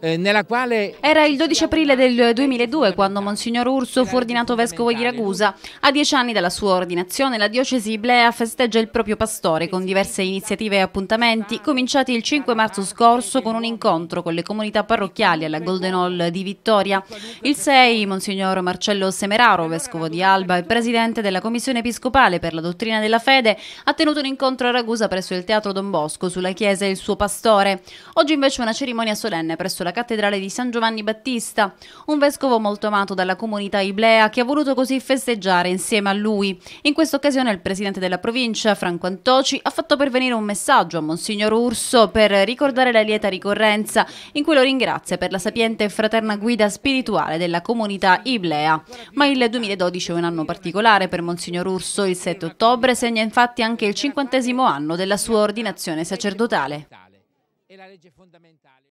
Eh, nella Quale... Era il 12 aprile del 2002 quando Monsignor Urso fu ordinato vescovo di Ragusa. A dieci anni dalla sua ordinazione, la diocesi iblea festeggia il proprio pastore con diverse iniziative e appuntamenti, cominciati il 5 marzo scorso con un incontro con le comunità parrocchiali alla Golden Hall di Vittoria. Il 6, Monsignor Marcello Semeraro, vescovo di Alba e presidente della Commissione Episcopale per la Dottrina della Fede, ha tenuto un incontro a Ragusa presso il Teatro Don Bosco sulla chiesa e il suo pastore. Oggi invece una cerimonia solenne presso la la cattedrale di San Giovanni Battista, un vescovo molto amato dalla comunità iblea che ha voluto così festeggiare insieme a lui. In questa occasione il presidente della provincia, Franco Antoci, ha fatto pervenire un messaggio a Monsignor Urso per ricordare la lieta ricorrenza, in cui lo ringrazia per la sapiente e fraterna guida spirituale della comunità iblea. Ma il 2012 è un anno particolare per Monsignor Urso, il 7 ottobre segna infatti anche il cinquantesimo anno della sua ordinazione sacerdotale. E la legge fondamentale.